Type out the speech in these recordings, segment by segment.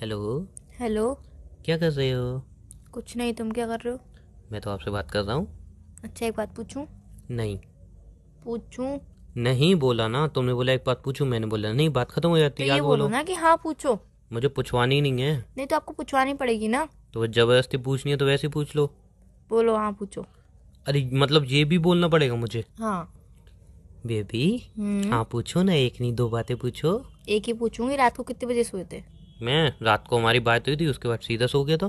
Hello hello क्या कर रहे हो कुछ नहीं तुम क्या कर रहे हो मैं तो आपसे बात कर रहा हूँ अच्छा एक बात पूछूं नहीं पूछूं नहीं बोला ना तुमने बोला एक बात पूछूं मैंने बोला नहीं बात खत्म हो जाती तो है बोलो ना कि हाँ पूछो मुझे पूछवानी नहीं है नहीं तो आपको पूछवानी पड़ेगी ना तो जबरदस्ती पूछनी है तो वैसे पूछ लो बोलो हाँ पूछो अरे मतलब ये भी बोलना पड़ेगा मुझे हाँ बेबी हम्म। हाँ पूछो ना एक नहीं दो बातें पूछो एक ही पूछूंगी रात को कितने बजे सोए थे मैं रात को हमारी बात हुई थी उसके बाद सीधा सो गया था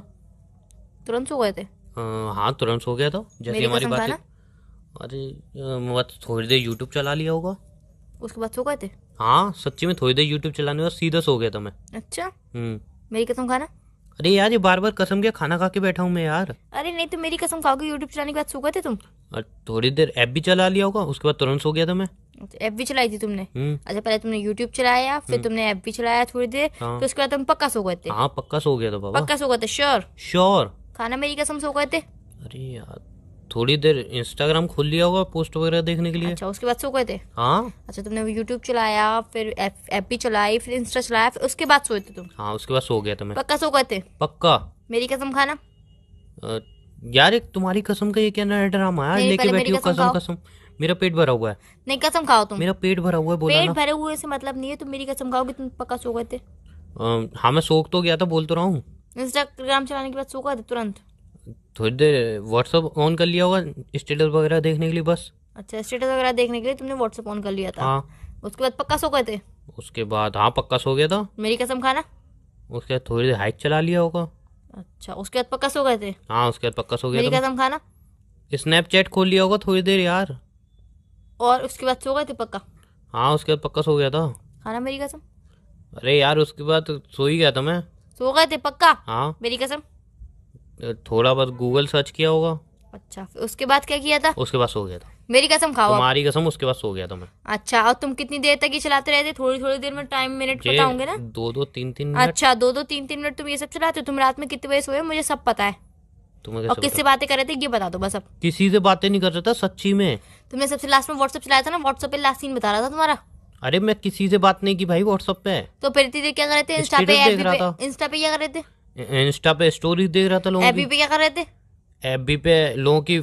तुरंत सो गए थे आ, हाँ तुरंत सो गया था जैसे हमारी बात अरे मत थोड़ी देर यूट्यूब चला लिया होगा उसके बाद सो गए थे हाँ सच्ची में थोड़ी देर यूट्यूब चलाने और सीधा सो गया था मैं अच्छा हम्म। मेरी कसम खाना अरे यार ये बार बार कसम के खाना खा के बैठा हूँ मैं यार अरे नहीं तो मेरी कसम खाओगे यूट्यूब चलाने के बाद सो गए थे तुम थोड़ी देर ऐप भी चला लिया होगा उसके बाद तुरंत सो गया था मैं ऐप भी चलाई थी तुमने हम्म। अच्छा पहले तुमने यूट्यूब चलाया फिर हम्म। तुमने ऐप भी चलाया थोड़ी देर हाँ। फिर उसके बाद तुम पक्का सो गए थे हाँ पक्का सो गया था बाबा पक्का सो गए थे श्योर श्योर खाना मेरी कसम सो गए थे अरे यार थोड़ी देर इंस्टाग्राम खोल लिया होगा पोस्ट वगैरह देखने के लिए अच्छा उसके बाद सो गए थे हाँ अच्छा तुमने यूट्यूब चलाया फिर ऐप भी चलाई फिर इंस्टा चलाया फिर उसके बाद सोए थे तुम हाँ उसके बाद सो गया था मैं पक्का सो गए थे पक्का मेरी कसम खाना यार एक तुम्हारी कसम का ये क्या नया ड्रामा है लेके बैठी हो कसम कसम मेरा पेट भरा हुआ है नहीं कसम खाओ तुम मेरा पेट भरा हुआ है बोला पेट भरे हुए से मतलब नहीं है तुम मेरी कसम खाओगे तुम पक्का सो गए थे हाँ मैं सोख तो गया था बोल तो रहा हूँ इंस्टाग्राम चलाने के बाद सो गए तुरंत थोड़ी देर व्हाट्सअप ऑन कर लिया होगा स्टेटस वगैरह देखने के लिए बस अच्छा स्टेटस वगैरह देखने के लिए तुमने व्हाट्सअप ऑन कर लिया था हाँ उसके बाद पक्का सो गए थे उसके बाद हाँ पक्का सो गया था मेरी कसम खाना उसके बाद थोड़ी देर हाइक चला लिया होगा अच्छा उसके बाद पक्का सो गए थे हाँ उसके बाद पक्का सो गया मेरी कसम खाना स्नैपचैट खोल लिया होगा थोड़ी देर यार और उसके बाद सो गए थे पक्का हाँ उसके बाद पक्का सो गया था खाना मेरी कसम अरे यार उसके बाद सो ही गया था मैं सो गए थे पक्का हाँ मेरी कसम थोड़ा बहुत गूगल सर्च किया होगा अच्छा उसके बाद क्या किया था उसके बाद सो गया था मेरी कसम खाओ हमारी कसम उसके पास सो गया था मैं अच्छा और तुम कितनी देर तक ये चलाते रहते थोड़ी थोड़ी देर में टाइम मिनट पता होंगे ना दो दो तीन तीन अच्छा दो दो तीन तीन मिनट तुम ये सब चलाते हो तुम रात में कितने बजे सोए मुझे सब पता है और किससे बातें कर रहे थे ये बता दो बस अब किसी से बातें नहीं कर रहा था सच्ची में तुमने तो सबसे लास्ट में व्हाट्सअप चलाया था ना व्हाट्सअप पे लास्ट सीन बता रहा था तुम्हारा अरे मैं किसी से बात नहीं की भाई व्हाट्सअप पे तो फिर इतनी क्या कर रहे थे इंस्टा पे इंस्टा पे क्या कर रहे थे इंस्टा पे स्टोरी देख रहा था लोग पे क्या कर रहे थे एबी पे लोगों की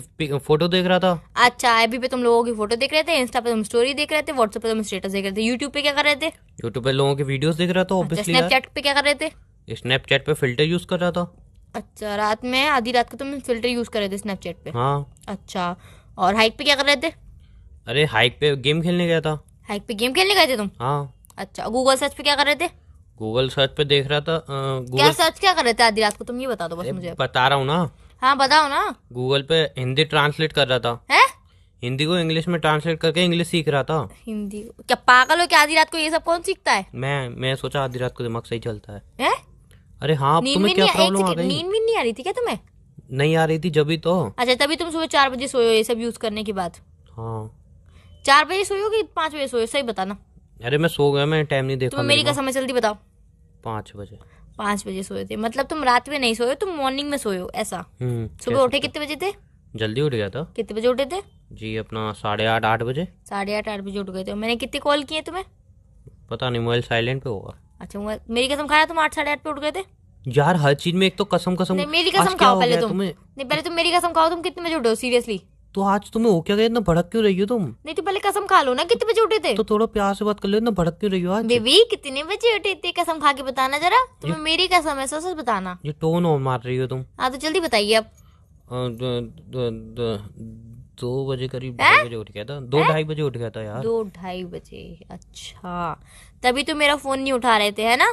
फोटो देख रहा था अच्छा एबी पे तुम लोगों की फोटो देख रहे थे इंस्टा पे तुम स्टोरी देख रहे थे व्हाट्सएप पे तुम स्टेटस देख रहे थे यूट्यूब पे क्या कर रहे थे यूट्यूब पे लोगों के वीडियोस देख रहा था ऑब्वियसली अच्छा, स्नैपचैट पे क्या कर रहे थे स्नैपचैट पे फिल्टर यूज कर रहा था अच्छा रात में आधी रात को तुम फिल्टर यूज कर रहे थे स्नैपचैट पे हाँ अच्छा और हाइक पे क्या कर रहे थे अरे हाइक पे गेम खेलने गया था हाइक पे गेम खेलने गए थे तुम हाँ अच्छा गूगल सर्च पे क्या कर रहे थे गूगल सर्च पे देख रहा था गूगल सर्च क्या कर रहे थे आधी रात को तुम ये बता दो बस मुझे बता रहा हूँ ना हाँ बताओ ना गूगल पे हिंदी ट्रांसलेट कर रहा था है हिंदी को इंग्लिश में ट्रांसलेट करके इंग्लिश सीख रहा था हिंदी को क्या पागल हो क्या आधी रात को ये सब कौन सीखता है मैं मैं सोचा आधी रात को दिमाग सही चलता है, है? अरे हाँ तुम्हें क्या प्रॉब्लम आ गई नींद भी नहीं आ रही थी क्या तुम्हें नहीं आ रही थी जब तो अच्छा तभी तुम सुबह चार बजे सोयो ये सब यूज करने के बाद हाँ चार बजे सोयो की पाँच बजे सोयो सही बताना अरे मैं सो गया मैं टाइम नहीं देखा मेरी कसम है जल्दी बताओ पाँच बजे पांच बजे सोए थे मतलब तुम रात में नहीं सोए तुम मॉर्निंग में सोए हो ऐसा हम्म, सुबह उठे कितने बजे थे जल्दी उठ गया था कितने बजे उठे थे जी अपना साढ़े आठ आठ बजे साढ़े आठ आठ बजे उठ गए थे मैंने कितने कॉल किए तुम्हें पता नहीं मोबाइल साइलेंट पे होगा अच्छा मेरी कसम खाया तुम आठ साढ़े आठ पे उठ गए थे यार हर चीज में एक तो कसम कसम नहीं मेरी कसम खाओ पहले तुम नहीं पहले तुम मेरी कसम खाओ तुम कितने बजे उठो सीरियसली तो आज तुम्हें तो हो क्या गया इतना भड़क क्यों रही हो तुम नहीं तो पहले कसम खा लो ना कितने बजे उठे थे तो थोड़ा प्यार से बात कर लो इतना भड़क क्यों रही हो आज बेबी कितने बजे उठे थे कसम खा के बताना जरा तुम्हें मेरी कसम है सच बताना ये टोन और मार रही हो तुम हाँ तो जल्दी बताइए अब दो बजे करीब ढाई बजे उठ गया था दो ढाई बजे उठ गया था यार दो ढाई बजे अच्छा तभी तो मेरा फोन नहीं उठा रहे थे है ना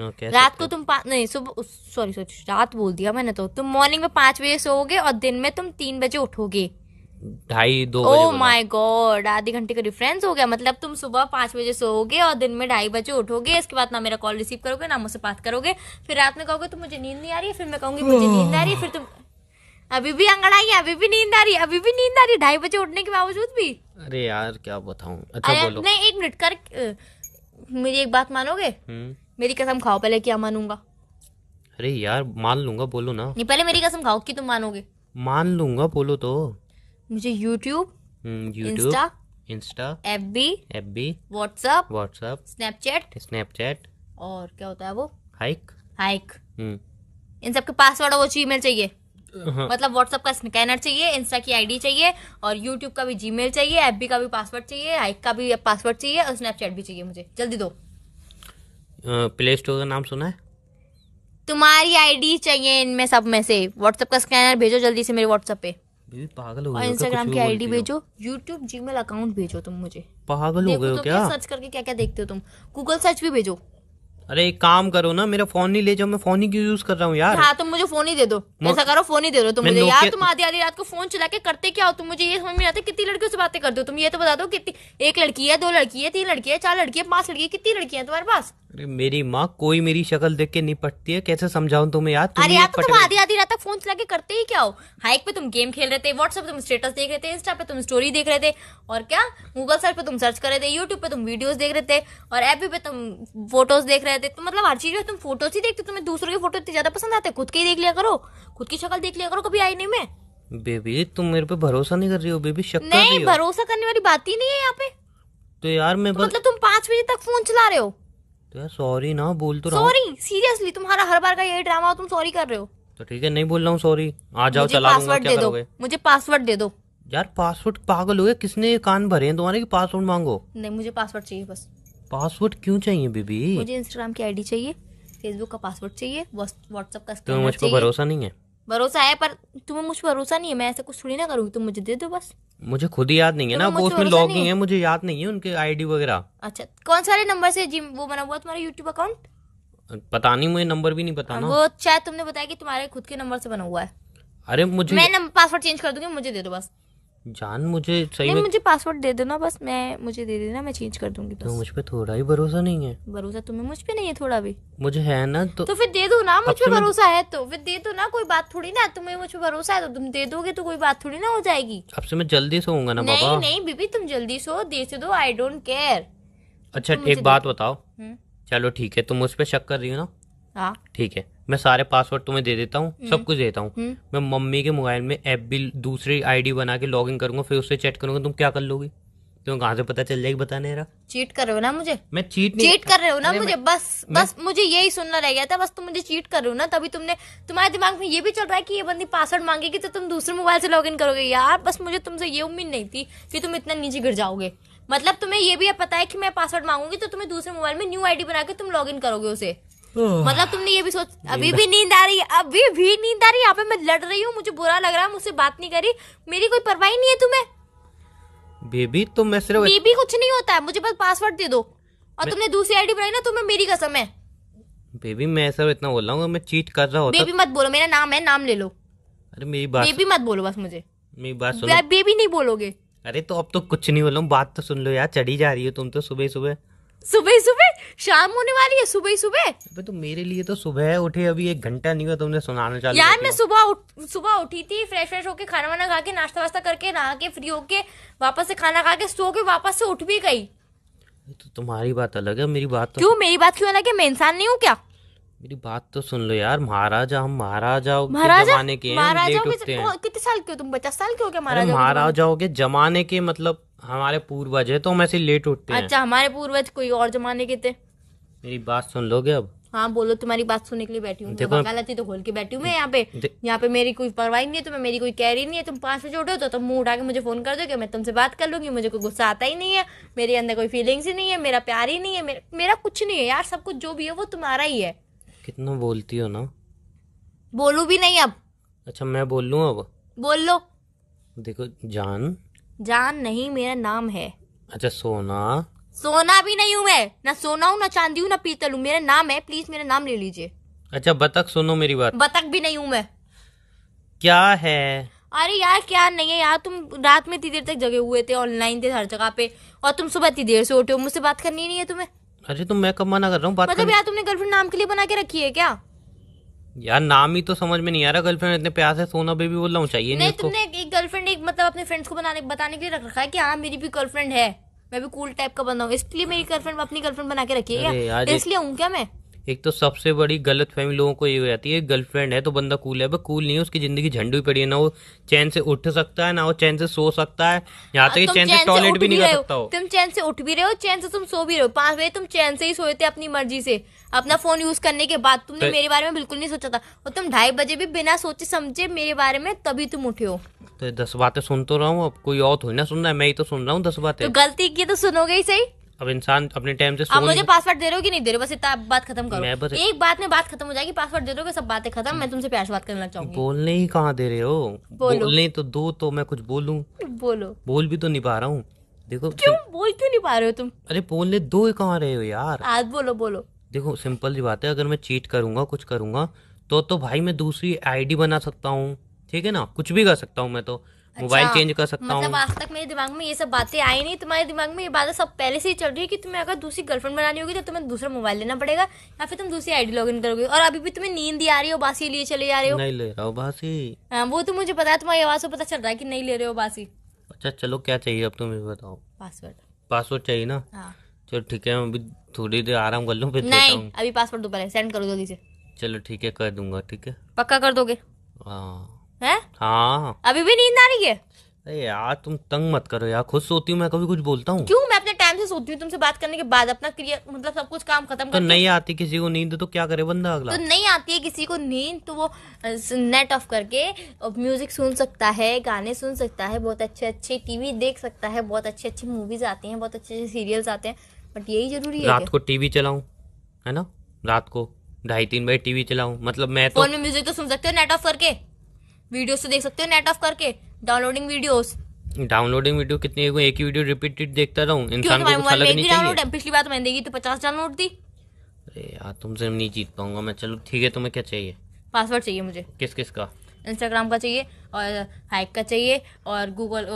हाँ, रात को तुम नहीं सुबह सॉरी सॉरी रात बोल दिया मैंने तो तुम मॉर्निंग में पाँच बजे सोओगे और दिन में तुम तीन बजे उठोगे ढाई दो ओ माय गॉड आधे घंटे का डिफरेंस हो गया मतलब तुम सुबह पांच बजे सोओगे और दिन में ढाई बजे उठोगे इसके बाद ना मेरा कॉल रिसीव करोगे ना मुझसे बात करोगे फिर रात में कहोगे तुम मुझे नींद नहीं आ रही है फिर मैं कहूंगी मुझे नींद आ रही है फिर तुम अभी भी अंगड़ाई है अभी भी नींद आ रही है अभी भी नींद आ रही है ढाई बजे उठने के बावजूद भी अरे यार क्या बताऊँ अच्छा नहीं एक मिनट कर मेरी एक बात मानोगे हम्म। मेरी कसम खाओ पहले क्या मानूंगा अरे यार मान लूंगा बोलो ना नहीं पहले मेरी कसम खाओ कि तुम मानोगे मान लूंगा बोलो तो मुझे YouTube insta insta F B F B WhatsApp WhatsApp Snapchat Snapchat और क्या होता है वो हाइक हाइक हम्म। इन सबके पासवर्ड और वो जी चाहिए हाँ। मतलब व्हाट्सएप का स्कैनर चाहिए इंस्टा की आईडी चाहिए और यूट्यूब का भी जीमेल चाहिए एफ का भी पासवर्ड चाहिए हाइक का भी पासवर्ड चाहिए और स्नैपचैट भी चाहिए मुझे जल्दी दो प्ले स्टोर का नाम सुना है तुम्हारी आईडी चाहिए इनमें सब में से व्हाट्सएप का स्कैनर भेजो जल्दी से मेरे व्हाट्सएप पे पागल हो और इंस्टाग्राम की आईडी भेजो यूट्यूब जीमेल अकाउंट भेजो तुम मुझे पागल हो गए हो क्या सर्च करके क्या क्या देखते हो तुम गूगल सर्च भी भेजो अरे एक काम करो ना मेरा फोन नहीं ले जाओ मैं फोन ही क्यों यूज कर रहा हूँ यार हाँ तुम मुझे फोन ही दे दो ऐसा करो फोन ही दे दो तुम मुझे यार तुम आधी आधी रात को फोन चला के करते क्या हो तुम मुझे ये समझ में आता कितनी लड़कियों से बातें कर दो तुम ये तो बता दो कितनी एक लड़की है दो लड़की है तीन लड़की है चार लड़की है पांच लड़की है कितनी लड़की है तुम्हारे पास अरे मेरी माँ कोई मेरी शक्ल देख के नहीं पटती है कैसे समझाऊ तुम्हें यार अरे यार तो तुम आधी आधी फोन चला के करते ही क्या हो हाइक पे तुम गेम खेल रहे थे व्हाट्सएप तुम स्टेटस देख रहे थे इंस्टा पे तुम स्टोरी देख रहे थे और क्या गूगल सर्च पे तुम सर्च कर रहे थे यूट्यूब पे तुम वीडियोज देख रहे थे और एप पे तुम फोटोज देख रहे थे तो मतलब हर चीज में तुम फोटोज ही देखते तुम्हें दूसरों के फोटो इतने ज्यादा पसंद आते खुद के ही देख लिया करो खुद की शक्ल देख लिया करो कभी आईने में बेबी तुम मेरे पे भरोसा नहीं कर रही हो बेबी शक नहीं भरोसा करने वाली बात ही नहीं है यहाँ पे तो यार मैं तो बस... मतलब तुम पांच बजे तक फोन चला रहे हो तो यार सॉरी ना बोल तो सॉरी सीरियसली तुम्हारा हर बार का यही ड्रामा हो तुम सॉरी कर रहे हो तो ठीक है नहीं बोल रहा हूँ सॉरी आ जाओ चला पासवर्ड दे दो मुझे पासवर्ड दे दो यार पासवर्ड पागल हो गया किसने कान भरे हैं तुम्हारे की पासवर्ड मांगो नहीं मुझे पासवर्ड चाहिए बस पासवर्ड क्यों चाहिए बीबी मुझे इंस्टाग्राम की आईडी चाहिए फेसबुक का पासवर्ड चाहिए व्हाट्सएप का तुम्हें मुझ पर भरोसा नहीं है भरोसा है पर तुम्हें मुझ भरोसा नहीं है मैं ऐसा कुछ थोड़ी ना करूँगी तुम मुझे दे दो बस मुझे खुद ही याद नहीं है ना वो उसमें लॉगिंग है मुझे याद नहीं है उनके आईडी वगैरह अच्छा कौन सारे नंबर से जी वो बना हुआ तुम्हारा यूट्यूब अकाउंट पता नहीं मुझे नंबर भी नहीं पता ना वो शायद तुमने बताया कि तुम्हारे खुद के नंबर से बना हुआ है अरे मुझे मैं पासवर्ड चेंज कर दूंगी मुझे दे दो बस जान मुझे सही में मुझे पासवर्ड दे देना बस मैं मुझे दे देना मैं चेंज कर दूंगी तो मुझ पे थोड़ा ही भरोसा नहीं है भरोसा तुम्हें मुझ पे नहीं है थोड़ा भी मुझे है ना तो तो फिर दे दो ना मुझ पे भरोसा है तो फिर दे दो ना कोई बात थोड़ी ना तुम्हें मुझ पे भरोसा है तो तुम दे दोगे तो कोई बात थोड़ी ना हो जाएगी अब से मैं जल्दी सोऊंगा ना नहीं नहीं बीबी तुम जल्दी सो अच्छा, दे दो आई डोंट केयर अच्छा एक बात बताओ हम्म। चलो ठीक है तुम उस पर शक कर रही हो ना हाँ। ठीक है मैं सारे पासवर्ड तुम्हें दे देता हूँ हम्म। सब कुछ देता हूँ हम्म। मैं मम्मी के मोबाइल में एप भी दूसरी आईडी बना के लॉगिन करूंगा फिर उससे चेक करूंगा तुम क्या कर लोगी तुम कहाँ से पता चल जाएगी नहीं रहा चीट कर रहे हो ना मुझे मैं चीट नहीं चीट कर रहे हो ना मुझे बस बस मुझे यही सुनना रह गया था बस तुम मुझे चीट कर रहे हो ना तभी तुमने तुम्हारे दिमाग में ये भी चल रहा है कि ये बंदी पासवर्ड मांगेगी तो तुम दूसरे मोबाइल से लॉग इन करोगे यार बस मुझे तुमसे ये उम्मीद नहीं थी कि तुम इतना नीचे गिर जाओगे मतलब तुम्हें ये भी पता है कि मैं पासवर्ड मांगूंगी तो तुम्हें दूसरे मोबाइल में न्यू आईडी बना के तुम लॉग इन करोगे उसे मतलब तुमने ये भी सोच अभी भी नींद आ रही है अभी भी नींद आ रही है यहाँ पे मैं लड़ रही हूँ मुझे बुरा लग रहा है मुझसे बात नहीं करी मेरी कोई परवाही नहीं है तुम्हें बेबी तुम मैं सिर्फ बेबी कुछ नहीं होता है मुझे बस पासवर्ड दे दो और तुमने दूसरी आईडी बनाई ना तुम्हें तो मेरी कसम है बेबी मैं सब इतना बोल रहा हूँ मैं चीट कर रहा हूँ बेबी मत बोलो मेरा नाम है नाम ले लो अरे मेरी बात बेबी मत बोलो बस मुझे मेरी बात सुनो बेबी नहीं बोलोगे अरे तो अब तो कुछ नहीं बोलो बात तो सुन लो यार चढ़ी जा रही हो तुम तो सुबह सुबह सुबह सुबह शाम होने वाली है सुबह सुबह अबे तो मेरे लिए तो सुबह उठे अभी एक घंटा नहीं हुआ तुमने सुनाना चाहिए यार मैं सुबह उठ सुबह उठी थी फ्रेश फ्रेश होके खाना वाना खा के नाश्ता वास्ता करके नहा के फ्री होके वापस से खाना खा के सो के वापस से उठ भी गई तो तुम्हारी बात अलग है मेरी बात तो... क्यों मेरी बात क्यों अलग है मैं इंसान नहीं हूँ क्या मेरी बात तो सुन लो यार महाराजा हम महाराजाओ महाराजा, के जमाने के महाराजाओं कितने साल के हो तुम पचास साल के हो क्या महाराजा महाराजाओं के जमाने के मतलब हमारे पूर्वज है तो हम ऐसे लेट उठते हैं अच्छा हमारे पूर्वज कोई और जमाने के थे मेरी बात सुन लोगे अब हाँ बोलो तुम्हारी बात सुनने के लिए बैठी हूँ गलत ही तो खोल के बैठी हूँ मैं यहाँ पे यहाँ पे मेरी कोई परवाही नहीं है तुम्हें मेरी कोई कैरी नहीं है तुम पाँच बजे उठो तो तुम मुंह उठा के मुझे फोन कर दो कि मैं तुमसे बात कर लूंगी मुझे कोई गुस्सा आता ही नहीं है मेरे अंदर कोई फीलिंग्स ही नहीं है मेरा प्यार ही नहीं है मेरा कुछ नहीं है यार सब कुछ जो भी है वो तुम्हारा ही है कितना बोलती हो ना बोलू भी नहीं अब अच्छा मैं बोल लू अब बोल लो देखो जान जान नहीं मेरा नाम है अच्छा सोना सोना भी नहीं हूँ मैं ना सोना हूँ ना चांदी हूँ ना पीतल हूँ मेरा नाम है प्लीज मेरा नाम ले लीजिए अच्छा बतख सुनो मेरी बात बतख भी नहीं हूँ मैं क्या है अरे यार क्या नहीं है यार तुम रात में इतनी देर तक जगे हुए थे ऑनलाइन थे हर जगह पे और तुम सुबह इतनी देर से उठे हो मुझसे बात करनी नहीं है तुम्हें अरे तुम तो मैं कब मना कर रहा हूँ मतलब यार तुमने गर्लफ्रेंड नाम के लिए बना के रखी है क्या यार नाम ही तो समझ में नहीं आ रहा गर्लफ्रेंड इतने प्यार से सोना बेबी बोल रहा हूँ चाहिए नहीं, नहीं तुमने एक गर्लफ्रेंड एक मतलब अपने फ्रेंड्स को बनाने बताने के लिए रख रखा है कि हाँ मेरी भी गर्लफ्रेंड है मैं भी कूल टाइप का बना हूँ इसलिए मेरी गर्लफ्रेंड अपनी गर्लफ्रेंड बना के रखी है इसलिए हूँ क्या मैं एक तो सबसे बड़ी गलत फहमी लोगों को ये हो जाती है गर्लफ्रेंड है तो बंदा कूल है भाई कूल नहीं है उसकी जिंदगी झंडी पड़ी है ना वो चैन से उठ सकता है ना वो चैन से सो सकता है यहाँ तक चैन से टॉयलेट भी नहीं कर सकता हो तुम चैन से उठ भी रहे हो चैन से तुम सो भी रहे हो पांच बजे तुम चैन से ही सोए थे अपनी मर्जी से अपना फोन यूज करने के बाद तुमने तो- मेरे बारे में बिल्कुल नहीं सोचा था और तुम ढाई बजे भी बिना सोचे समझे मेरे बारे में तभी तुम उठे हो तो दस बातें सुन तो रहा हूँ अब कोई और थोड़ी ना सुन रहा है मैं ही तो सुन रहा हूँ दस बातें तो गलती की तो सुनोगे ही सही अब इंसान अपने टाइम से आप मुझे पासवर्ड दे रहे हो कि नहीं दे रहे बस इतना बात खत्म करो बस... एक बात में बात खत्म हो जाएगी पासवर्ड दे दोगे सब बातें खत्म मैं तुमसे प्यार से बात करना चाहूंगी बोलने ही कहाँ दे रहे हो बोलने तो दो तो मैं कुछ बोलू बोलो बोल भी तो नहीं पा रहा हूँ देखो क्यों बोल क्यों नहीं पा रहे हो तुम अरे बोलने दो ही कहाँ रहे हो यार आज बोलो बोलो देखो सिंपल सी बात है अगर मैं चीट करूंगा कुछ करूंगा तो तो भाई मैं दूसरी आईडी बना सकता हूँ ठीक है ना कुछ भी कर सकता हूँ मैं तो मोबाइल अच्छा, चेंज कर सकता मतलब हूँ आज तक मेरे दिमाग में ये सब बातें आई नहीं तुम्हारे दिमाग में ये बातें सब पहले से ही चल रही है कि तुम्हें अगर दूसरी गर्लफ्रेंड बनानी होगी तो तुम्हें दूसरा मोबाइल लेना पड़ेगा या फिर तुम दूसरी आईडी लॉगिन करोगे और अभी भी तुम्हें नींद आ रही हो बासी लिए चले जा रहे हो नहीं ले रहा हूँ बासी आ, हाँ, वो तो मुझे पता है तुम्हारी आवाज से पता चल रहा है की नहीं ले रहे हो बासी अच्छा चलो क्या चाहिए अब तुम्हें बताओ पासवर्ड पासवर्ड चाहिए ना हाँ। चलो ठीक है अभी थोड़ी देर आराम कर लूँ फिर नहीं अभी पासवर्ड दोबारा सेंड करो जल्दी से चलो ठीक है कर दूंगा ठीक है पक्का कर दोगे हाँ है हाँ अभी भी नींद आ रही है अरे यार तुम तंग मत करो यार खुद सोती हूँ मैं कभी कुछ बोलता हूँ क्यों मैं अपने टाइम से सोती हूँ तुमसे बात करने के बाद अपना क्रिया मतलब सब कुछ काम खत्म तो नहीं आती किसी को नींद तो क्या करे बंदा अगला तो नहीं आती है किसी को नींद तो वो नेट ऑफ करके म्यूजिक सुन सकता है गाने सुन सकता है बहुत अच्छे अच्छे टीवी देख सकता है बहुत अच्छी अच्छी मूवीज आती हैं बहुत अच्छे अच्छे सीरियल्स आते हैं बट यही जरूरी है रात को टीवी चलाऊ है ना रात को ढाई तीन बजे टीवी चलाऊ मतलब मैं तो- फोन में म्यूजिक तो सुन सकते हो नेट ऑफ करके वीडियोस तो देख सकते हो नेट ऑफ करके डाउनलोडिंग वीडियोस डाउनलोडिंग वीडियो कितनी है एक ही वीडियो रिपीटेड देखता रहूं इंसान को कुछ अलग नहीं डाउनलोड है पिछली बार तो मैंने देगी तो पचास डाउनलोड थी अरे यार तुमसे मैं नहीं जीत पाऊंगा मैं चलो ठीक है तुम्हें क्या चाहिए पासवर्ड चाहिए मुझे किस किस का इंस्टाग्राम का चाहिए और हाइक का चाहिए और गूगल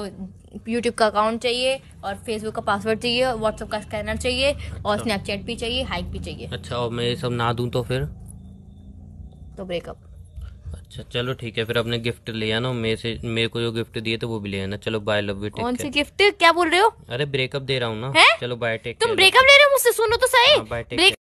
यूट्यूब का अकाउंट चाहिए और फेसबुक का पासवर्ड चाहिए व्हाट्सअप का स्कैनर चाहिए और स्नैपचैट अच्छा। भी चाहिए हाइक भी चाहिए अच्छा और मैं ये सब ना दूँ तो फिर तो ब्रेकअप अच्छा चलो ठीक है फिर आपने गिफ्ट लिया ना मेरे से मेरे को जो गिफ्ट दिए थे वो भी ले आना चलो बाय लव यू कौन सी गिफ्ट क्या बोल रहे हो अरे ब्रेकअप दे रहा हूँ ना है? चलो बाय टेक तुम ब्रेकअप ले रहे हो मुझसे सुनो तो सही हाँ,